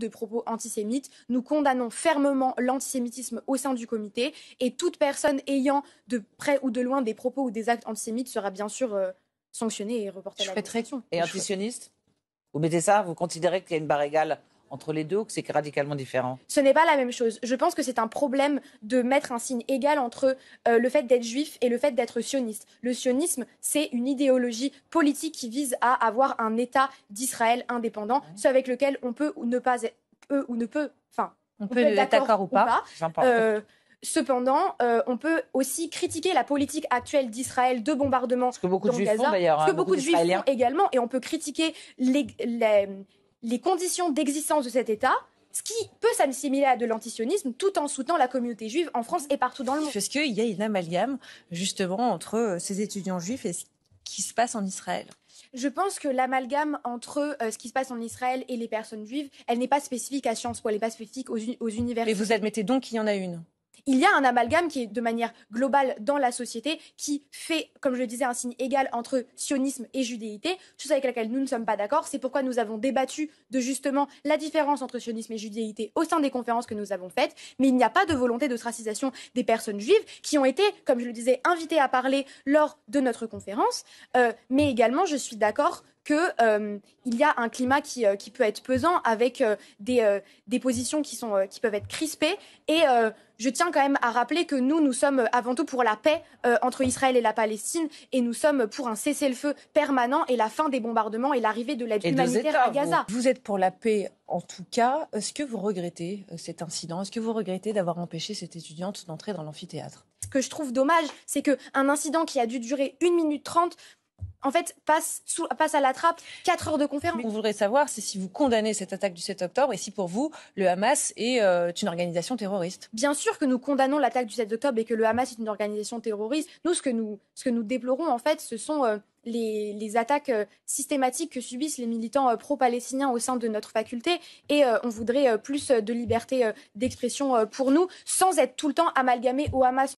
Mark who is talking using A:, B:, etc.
A: de propos antisémites. Nous condamnons fermement l'antisémitisme au sein du comité et toute personne ayant de près ou de loin des propos ou des actes antisémites sera bien sûr euh, sanctionnée et reportée à la Constitution. Et un Vous mettez ça Vous considérez qu'il y a une barre égale entre les deux ou que c'est radicalement différent Ce n'est pas la même chose. Je pense que c'est un problème de mettre un signe égal entre euh, le fait d'être juif et le fait d'être sioniste. Le sionisme, c'est une idéologie politique qui vise à avoir un État d'Israël indépendant, ce avec lequel on peut ou ne pas être, peut ou ne peut, enfin, on, peut, être d'accord ou pas. Euh, cependant, euh, on peut aussi critiquer la politique actuelle d'Israël de bombardement. Ce que beaucoup de juifs font d'ailleurs. ce que hein, beaucoup, de juifs font également. Et on peut critiquer les, les conditions d'existence de cet État, ce qui peut s'assimiler à de l'antisionisme tout en soutenant la communauté juive en France et partout dans le monde. Parce qu'il y a une amalgame justement entre ces étudiants juifs et ce qui se passe en Israël. Je pense que l'amalgame entre euh, ce qui se passe en Israël et les personnes juives, elle n'est pas spécifique à Sciences Po, elle n'est pas spécifique aux, aux universités. Mais vous admettez donc qu'il y en a une il y a un amalgame qui est de manière globale dans la société, qui fait, comme je le disais, un signe égal entre sionisme et judéité, chose avec laquelle nous ne sommes pas d'accord. C'est pourquoi nous avons débattu de justement la différence entre sionisme et judéité au sein des conférences que nous avons faites. Mais il n'y a pas de volonté d'ostracisation des personnes juives qui ont été, comme je le disais, invitées à parler lors de notre conférence. Euh, mais également, je suis d'accord que euh, il y a un climat qui, euh, qui peut être pesant avec euh, des, des, positions qui, sont, qui peuvent être crispées. Et je tiens quand même à rappeler que nous, nous sommes avant tout pour la paix entre Israël et la Palestine et nous sommes pour un cessez-le-feu permanent et la fin des bombardements et l'arrivée de l'aide humanitaire à Gaza. Vous, êtes pour la paix en tout cas. Est-ce que vous regrettez cet incident Est-ce que vous regrettez d'avoir empêché cette étudiante d'entrer dans l'amphithéâtre ce que je trouve dommage, c'est qu'un incident qui a dû durer 1 minute 30 en fait, passe, à la trappe 4 heures de conférence. On voudrait savoir, c'est si vous condamnez cette attaque du 7 octobre et si pour vous, le Hamas est euh, une organisation terroriste. Bien sûr que nous condamnons l'attaque du 7 octobre et que le Hamas est une organisation terroriste. Nous, ce que nous, déplorons, en fait, ce sont euh, les, attaques euh, systématiques que subissent les militants pro-palestiniens au sein de notre faculté. Et on voudrait plus de liberté d'expression pour nous, sans être tout le temps amalgamés au Hamas.